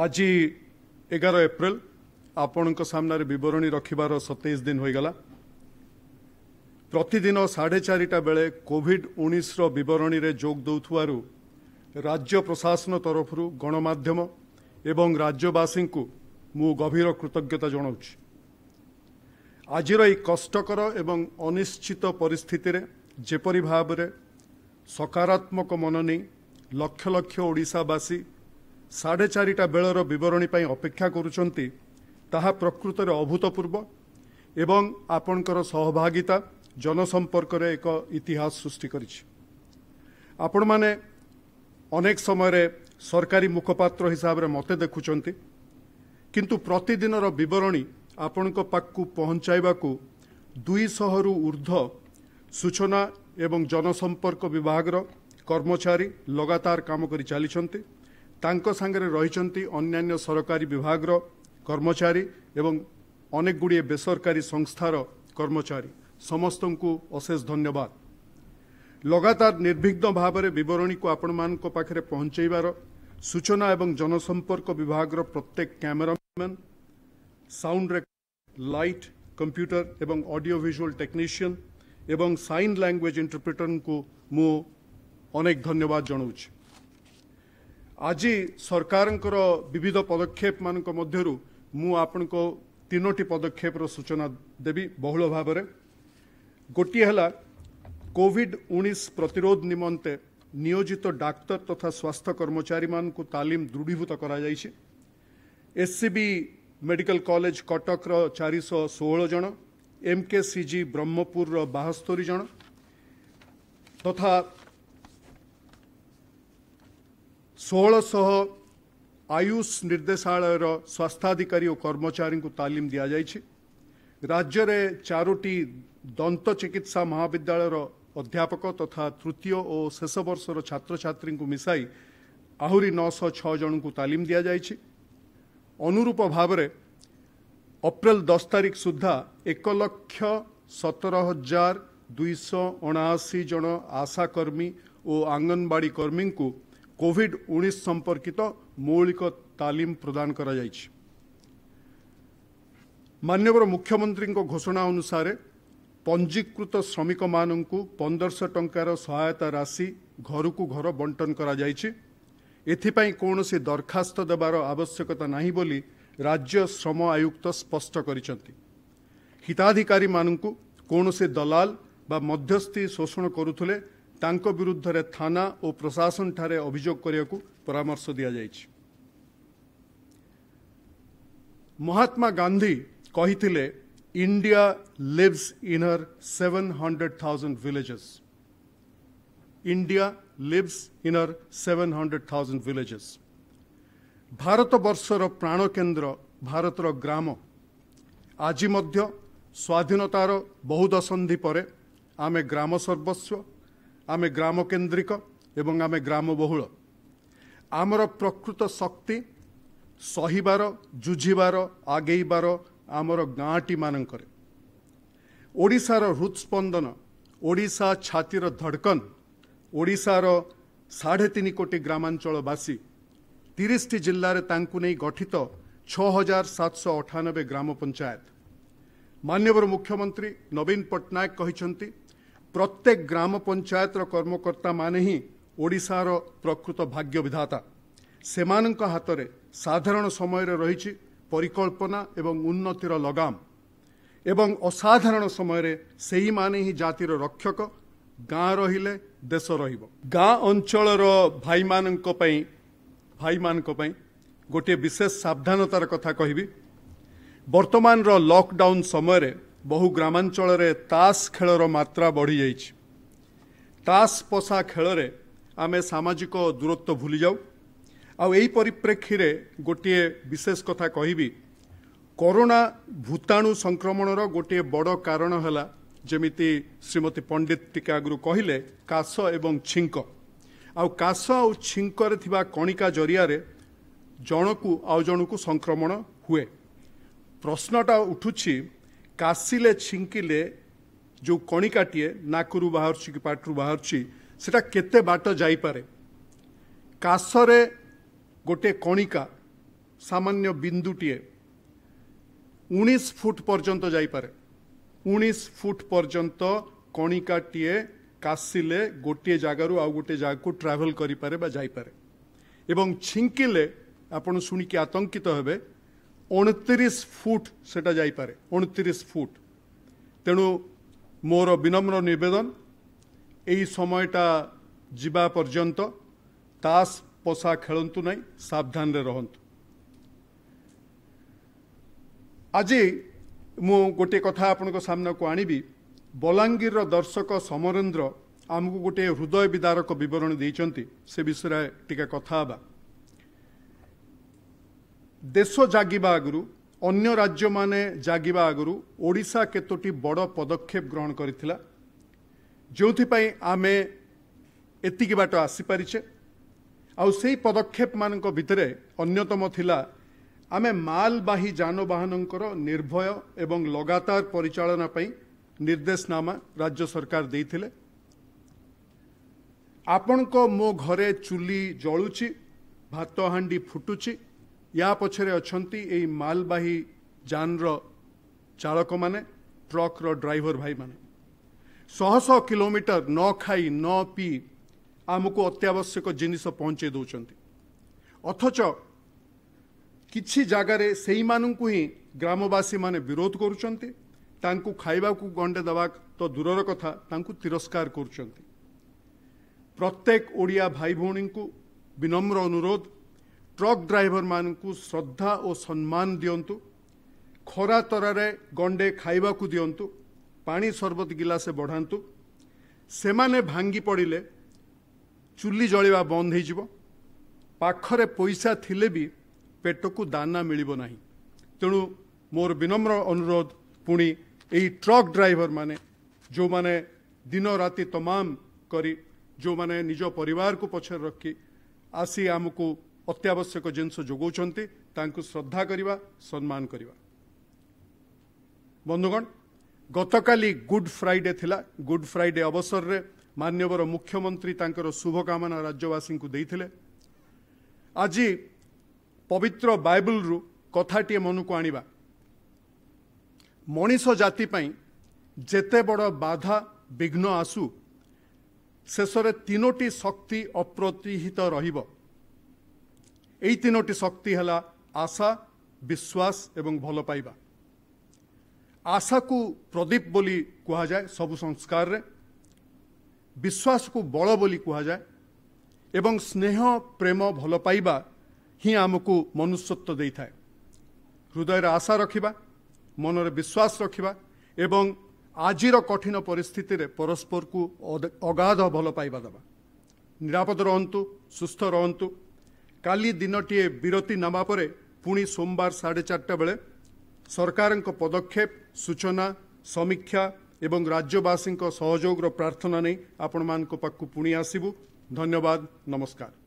ଆଜି ଏଗାର ଏପ୍ରିଲ ଆପଣଙ୍କ ସାମ୍ନାରେ ବିବରଣୀ ରଖିବାର ସତେଇଶ ଦିନ ହୋଇଗଲା ପ୍ରତିଦିନ ସାଢ଼େ ଚାରିଟା ବେଳେ କୋଭିଡ ଉଣେଇଶର ବିବରଣୀରେ ଯୋଗ ଦେଉଥିବାରୁ ରାଜ୍ୟ ପ୍ରଶାସନ ତରଫରୁ ଗଣମାଧ୍ୟମ ଏବଂ ରାଜ୍ୟବାସୀଙ୍କୁ ମୁଁ ଗଭୀର କୃତଜ୍ଞତା ଜଣାଉଛି ଆଜିର ଏହି କଷ୍ଟକର ଏବଂ ଅନିଶ୍ଚିତ ପରିସ୍ଥିତିରେ ଯେପରି ଭାବରେ ସକାରାତ୍ମକ ମନ ନେଇ ଲକ୍ଷ ଲକ୍ଷ ଓଡ଼ିଶାବାସୀ ସାଢ଼େ ଚାରିଟା ବେଳର ବିବରଣୀ ପାଇଁ ଅପେକ୍ଷା କରୁଛନ୍ତି ତାହା ପ୍ରକୃତରେ ଅଭୂତପୂର୍ବ ଏବଂ ଆପଣଙ୍କର ସହଭାଗିତା ଜନସମ୍ପର୍କରେ ଏକ ଇତିହାସ ସୃଷ୍ଟି କରିଛି ଆପଣମାନେ ଅନେକ ସମୟରେ ସରକାରୀ ମୁଖପାତ୍ର ହିସାବରେ ମୋତେ ଦେଖୁଛନ୍ତି କିନ୍ତୁ ପ୍ରତିଦିନର ବିବରଣୀ ଆପଣଙ୍କ ପାଖକୁ ପହଞ୍ଚାଇବାକୁ ଦୁଇଶହରୁ ଉର୍ଦ୍ଧ୍ୱ ସୂଚନା ଏବଂ ଜନସମ୍ପର୍କ ବିଭାଗର କର୍ମଚାରୀ ଲଗାତାର କାମ କରି ଚାଲିଛନ୍ତି ତାଙ୍କ ସାଙ୍ଗରେ ରହିଛନ୍ତି ଅନ୍ୟାନ୍ୟ ସରକାରୀ ବିଭାଗର କର୍ମଚାରୀ ଏବଂ ଅନେକଗୁଡ଼ିଏ ବେସରକାରୀ ସଂସ୍ଥାର କର୍ମଚାରୀ ସମସ୍ତଙ୍କୁ ଅଶେଷ ଧନ୍ୟବାଦ ଲଗାତାର ନିର୍ବିଘ୍ନ ଭାବରେ ବିବରଣୀକୁ ଆପଣମାନଙ୍କ ପାଖରେ ପହଞ୍ଚାଇବାର ସୂଚନା ଏବଂ ଜନସମ୍ପର୍କ ବିଭାଗର ପ୍ରତ୍ୟେକ କ୍ୟାମେରାମ୍ୟାନ୍ ସାଉଣ୍ଡ ଲାଇଟ୍ କମ୍ପ୍ୟୁଟର ଏବଂ ଅଡିଓ ଭିଜୁଆଲ୍ ଟେକ୍ନିସିଆନ୍ ଏବଂ ସାଇନ୍ ଲାଙ୍ଗୁଏଜ୍ ଇଣ୍ଟରପ୍ରିଟରଙ୍କୁ ମୁଁ ଅନେକ ଧନ୍ୟବାଦ ଜଣାଉଛି ଆଜି ସରକାରଙ୍କର ବିବିଧ ପଦକ୍ଷେପମାନଙ୍କ ମଧ୍ୟରୁ ମୁଁ ଆପଣଙ୍କ ତିନୋଟି ପଦକ୍ଷେପର ସୂଚନା ଦେବି ବହୁଳ ଭାବରେ ଗୋଟିଏ ହେଲା କୋଭିଡ୍ ଉଣେଇଶ ପ୍ରତିରୋଧ ନିମନ୍ତେ ନିୟୋଜିତ ଡାକ୍ତର ତଥା ସ୍ୱାସ୍ଥ୍ୟ କର୍ମଚାରୀମାନଙ୍କୁ ତାଲିମ ଦୃଢ଼ୀଭୂତ କରାଯାଇଛି ଏସ୍ସିବି ମେଡ଼ିକାଲ କଲେଜ କଟକର ଚାରିଶହ ଷୋହଳ ଜଣ ଏମ୍କେସିଜି ବ୍ରହ୍ମପୁରର ବାହସ୍ତରୀ ଜଣ ତଥା ଷୋହଳଶହ ଆୟୁଷ ନିର୍ଦ୍ଦେଶାଳୟର ସ୍ୱାସ୍ଥ୍ୟାଧିକାରୀ ଓ କର୍ମଚାରୀଙ୍କୁ ତାଲିମ ଦିଆଯାଇଛି ରାଜ୍ୟରେ ଚାରୋଟି ଦନ୍ତ ଚିକିତ୍ସା ମହାବିଦ୍ୟାଳୟର ଅଧ୍ୟାପକ ତଥା ତୃତୀୟ ଓ ଶେଷ ବର୍ଷର ଛାତ୍ରଛାତ୍ରୀଙ୍କୁ ମିଶାଇ ଆହୁରି ନଅଶହ ଛଅ ଜଣଙ୍କୁ ତାଲିମ ଦିଆଯାଇଛି ଅନୁରୂପ ଭାବରେ ଅପ୍ରେଲ ଦଶ ତାରିଖ ସୁଦ୍ଧା ଏକ ଲକ୍ଷ ସତର ହଜାର ଦୁଇଶହ ଅଣାଅଶୀ ଜଣ ଆଶାକର୍ମୀ ଓ ଆଙ୍ଗନବାଡ଼ି କର୍ମୀଙ୍କୁ କୋଭିଡ୍ ଉଣେଇଶ ସମ୍ପର୍କିତ ମୌଳିକ ତାଲିମ ପ୍ରଦାନ କରାଯାଇଛି ମାନ୍ୟବର ମୁଖ୍ୟମନ୍ତ୍ରୀଙ୍କ ଘୋଷଣା ଅନୁସାରେ ପଞ୍ଜୀକୃତ ଶ୍ରମିକମାନଙ୍କୁ ପନ୍ଦରଶହ ଟଙ୍କାର ସହାୟତା ରାଶି ଘରକୁ ଘର ବଣ୍ଟନ କରାଯାଇଛି ଏଥିପାଇଁ କୌଣସି ଦରଖାସ୍ତ ଦେବାର ଆବଶ୍ୟକତା ନାହିଁ ବୋଲି ରାଜ୍ୟ ଶ୍ରମ ଆୟୁକ୍ତ ସ୍ପଷ୍ଟ କରିଛନ୍ତି ହିତାଧିକାରୀମାନଙ୍କୁ କୌଣସି ଦଲାଲ ବା ମଧ୍ୟସ୍ଥି ଶୋଷଣ କରୁଥିଲେ ତାଙ୍କ ବିରୁଦ୍ଧରେ ଥାନା ଓ ପ୍ରଶାସନଠାରେ ଅଭିଯୋଗ କରିବାକୁ ପରାମର୍ଶ ଦିଆଯାଇଛି ମହାତ୍ମା ଗାନ୍ଧୀ କହିଥିଲେ India lives in her seven hundred thousand villages India lives in her seven hundred thousand villages ଭାରତବର୍ଷର କେନ୍ଦ୍ର ଭାରତର ଗ୍ରାମ ଆଜି ମଧ୍ୟ ସ୍ୱାଧୀନତାର ବହୁ ଦଶନ୍ଧି ପରେ ଆମେ ଗ୍ରାମ ସର୍ବସ୍ୱ ଆମେ ଗ୍ରାମକେନ୍ଦ୍ରିକ ଏବଂ ଆମେ ଗ୍ରାମବହୁଳ ଆମର ପ୍ରକୃତ ଶକ୍ତି ସହିବାର ଯୁଝିବାର ଆଗେଇବାର ଆମର ଗାଁଟିମାନଙ୍କରେ ଓଡ଼ିଶାର ହୃତ୍ସ୍ପନ୍ଦନ ଓଡ଼ିଶା ଛାତିର ଧଡ଼କନ୍ ଓଡ଼ିଶାର ସାଢ଼େ ତିନି କୋଟି ଗ୍ରାମାଞ୍ଚଳବାସୀ ତିରିଶଟି ଜିଲ୍ଲାରେ ତାଙ୍କୁ ନେଇ ଗଠିତ ଛଅ ହଜାର ସାତଶହ ଅଠାନବେ ଗ୍ରାମ ପଞ୍ଚାୟତ ମାନ୍ୟବର ମୁଖ୍ୟମନ୍ତ୍ରୀ ନବୀନ ପଟ୍ଟନାୟକ କହିଛନ୍ତି ପ୍ରତ୍ୟେକ ଗ୍ରାମ ପଞ୍ଚାୟତର କର୍ମକର୍ତ୍ତାମାନେ ହିଁ ଓଡ଼ିଶାର ପ୍ରକୃତ ଭାଗ୍ୟ ବିଧାତା ସେମାନଙ୍କ ହାତରେ ସାଧାରଣ ସମୟରେ ରହିଛି ପରିକଳ୍ପନା ଏବଂ ଉନ୍ନତିର ଲଗାମ ଏବଂ ଅସାଧାରଣ ସମୟରେ ସେହିମାନେ ହିଁ ଜାତିର ରକ୍ଷକ ଗାଁ ରହିଲେ ଦେଶ ରହିବ ଗାଁ ଅଞ୍ଚଳର ଭାଇମାନଙ୍କ ପାଇଁ ଭାଇମାନଙ୍କ ପାଇଁ ଗୋଟିଏ ବିଶେଷ ସାବଧାନତାର କଥା କହିବି ବର୍ତ୍ତମାନର ଲକ୍ଡାଉନ୍ ସମୟରେ ବହୁ ଗ୍ରାମାଞ୍ଚଳରେ ତାସ୍ ଖେଳର ମାତ୍ରା ବଢ଼ିଯାଇଛି ତାସ୍ ପଶା ଖେଳରେ ଆମେ ସାମାଜିକ ଦୂରତ୍ୱ ଭୁଲିଯାଉ ଆଉ ଏହି ପରିପ୍ରେକ୍ଷୀରେ ଗୋଟିଏ ବିଶେଷ କଥା କହିବି କରୋନା ଭୂତାଣୁ ସଂକ୍ରମଣର ଗୋଟିଏ ବଡ଼ କାରଣ ହେଲା ଯେମିତି ଶ୍ରୀମତୀ ପଣ୍ଡିତ ଟିକେ ଆଗରୁ କହିଲେ କାଶ ଏବଂ ଛିଙ୍କ ଆଉ କାଶ ଆଉ ଛିଙ୍କରେ ଥିବା କଣିକା ଜରିଆରେ ଜଣକୁ ଆଉ ଜଣକୁ ସଂକ୍ରମଣ ହୁଏ ପ୍ରଶ୍ନଟା ଉଠୁଛି କାଶିଲେ ଛିଙ୍କିଲେ ଯେଉଁ କଣିକାଟିଏ ନାକରୁ ବାହାରୁଛି କି ପାଟିରୁ ବାହାରୁଛି ସେଟା କେତେ ବାଟ ଯାଇପାରେ କାଶରେ ଗୋଟିଏ କଣିକା ସାମାନ୍ୟ ବିନ୍ଦୁଟିଏ ଉଣେଇଶ ଫୁଟ ପର୍ଯ୍ୟନ୍ତ ଯାଇପାରେ ଉଣେଇଶ ଫୁଟ ପର୍ଯ୍ୟନ୍ତ କଣିକାଟିଏ କାଶିଲେ ଗୋଟିଏ ଜାଗାରୁ ଆଉ ଗୋଟିଏ ଜାଗାକୁ ଟ୍ରାଭେଲ୍ କରିପାରେ ବା ଯାଇପାରେ ଏବଂ ଛିଙ୍କିଲେ ଆପଣ ଶୁଣିକି ଆତଙ୍କିତ ହେବେ ଅଣତିରିଶ ଫୁଟ ସେଟା ଯାଇପାରେ ଅଣତିରିଶ ଫୁଟ ତେଣୁ ମୋର ବିନମ୍ର ନିବେଦନ ଏହି ସମୟଟା ଯିବା ପର୍ଯ୍ୟନ୍ତ ତାସ୍ ପଶା ଖେଳନ୍ତୁ ନାହିଁ ସାବଧାନରେ ରହନ୍ତୁ ଆଜି ମୁଁ ଗୋଟିଏ କଥା ଆପଣଙ୍କ ସାମ୍ନାକୁ ଆଣିବି ବଲାଙ୍ଗୀରର ଦର୍ଶକ ସମରେନ୍ଦ୍ର ଆମକୁ ଗୋଟିଏ ହୃଦୟ ବିଦାରକ ବିବରଣୀ ଦେଇଛନ୍ତି ସେ ବିଷୟରେ ଟିକେ କଥା ହେବା ଦେଶ ଜାଗିବା ଆଗରୁ ଅନ୍ୟ ରାଜ୍ୟମାନେ ଜାଗିବା ଆଗରୁ ଓଡ଼ିଶା କେତୋଟି ବଡ଼ ପଦକ୍ଷେପ ଗ୍ରହଣ କରିଥିଲା ଯେଉଁଥିପାଇଁ ଆମେ ଏତିକି ବାଟ ଆସିପାରିଛେ ଆଉ ସେହି ପଦକ୍ଷେପମାନଙ୍କ ଭିତରେ ଅନ୍ୟତମ ଥିଲା ଆମେ ମାଲବାହୀ ଯାନବାହନଙ୍କର ନିର୍ଭୟ ଏବଂ ଲଗାତାର ପରିଚାଳନା ପାଇଁ ନିର୍ଦ୍ଦେଶନାମା ରାଜ୍ୟ ସରକାର ଦେଇଥିଲେ ଆପଣଙ୍କ ମୋ ଘରେ ଚୁଲି ଜଳୁଛି ଭାତ ହାଣ୍ଡି ଫୁଟୁଛି या पछरे अच्छा मालवाही जान रालक मैंने ट्रक ड्राइवर भाई मैंने शह शह कोमीटर न खाई न पी आम को अत्यावश्यक जिनस पहुँचे दूसरी अथच किसी जगार से ही ग्रामवासी मैंने विरोध कर खावा गंडे दवा तो दूर कथा तिरस्कार कर प्रत्येक ओडिया भाई भी विनम्र अनुरोध ଟ୍ରକ୍ ଡ୍ରାଇଭରମାନଙ୍କୁ ଶ୍ରଦ୍ଧା ଓ ସମ୍ମାନ ଦିଅନ୍ତୁ ଖରା ତରାରେ ଗଣ୍ଡେ ଖାଇବାକୁ ଦିଅନ୍ତୁ ପାଣି ସର୍ବତ ଗିଲାସେ ବଢ଼ାନ୍ତୁ ସେମାନେ ଭାଙ୍ଗି ପଡ଼ିଲେ ଚୁଲି ଜଳିବା ବନ୍ଦ ହୋଇଯିବ ପାଖରେ ପଇସା ଥିଲେ ବି ପେଟକୁ ଦାନା ମିଳିବ ନାହିଁ ତେଣୁ ମୋର ବିନମ୍ର ଅନୁରୋଧ ପୁଣି ଏହି ଟ୍ରକ୍ ଡ୍ରାଇଭରମାନେ ଯେଉଁମାନେ ଦିନ ରାତି ତମାମ କରି ଯେଉଁମାନେ ନିଜ ପରିବାରକୁ ପଛରେ ରଖି ଆସି ଆମକୁ ଅତ୍ୟାବଶ୍ୟକ ଜିନିଷ ଯୋଗାଉଛନ୍ତି ତାଙ୍କୁ ଶ୍ରଦ୍ଧା କରିବା ସମ୍ମାନ କରିବା ବନ୍ଧୁଗଣ ଗତକାଲି ଗୁଡ୍ ଫ୍ରାଇଡେ ଥିଲା ଗୁଡ୍ ଫ୍ରାଇଡେ ଅବସରରେ ମାନ୍ୟବର ମୁଖ୍ୟମନ୍ତ୍ରୀ ତାଙ୍କର ଶୁଭକାମନା ରାଜ୍ୟବାସୀଙ୍କୁ ଦେଇଥିଲେ ଆଜି ପବିତ୍ର ବାଇବଲରୁ କଥାଟିଏ ମନକୁ ଆଣିବା ମଣିଷ ଜାତି ପାଇଁ ଯେତେ ବଡ଼ ବାଧା ବିଘ୍ନ ଆସୁ ଶେଷରେ ତିନୋଟି ଶକ୍ତି ଅପ୍ରତିହିତ ରହିବ ଏଇ ତିନୋଟି ଶକ୍ତି ହେଲା ଆଶା ବିଶ୍ୱାସ ଏବଂ ଭଲ ପାଇବା ଆଶାକୁ ପ୍ରଦୀପ ବୋଲି କୁହାଯାଏ ସବୁ ସଂସ୍କାରରେ ବିଶ୍ୱାସକୁ ବଳ ବୋଲି କୁହାଯାଏ ଏବଂ ସ୍ନେହ ପ୍ରେମ ଭଲ ପାଇବା ହିଁ ଆମକୁ ମନୁଷ୍ୟତ୍ୱ ଦେଇଥାଏ ହୃଦୟରେ ଆଶା ରଖିବା ମନରେ ବିଶ୍ୱାସ ରଖିବା ଏବଂ ଆଜିର କଠିନ ପରିସ୍ଥିତିରେ ପରସ୍ପରକୁ ଅଗାଧ ଭଲ ପାଇବା ଦେବା ନିରାପଦ ରହନ୍ତୁ ସୁସ୍ଥ ରହନ୍ତୁ କାଲି ଦିନଟିଏ ବିରତି ନେବା ପରେ ପୁଣି ସୋମବାର ସାଢ଼େ ଚାରିଟା ବେଳେ ସରକାରଙ୍କ ପଦକ୍ଷେପ ସୂଚନା ସମୀକ୍ଷା ଏବଂ ରାଜ୍ୟବାସୀଙ୍କ ସହଯୋଗର ପ୍ରାର୍ଥନା ନେଇ ଆପଣମାନଙ୍କ ପାଖକୁ ପୁଣି ଆସିବୁ ଧନ୍ୟବାଦ ନମସ୍କାର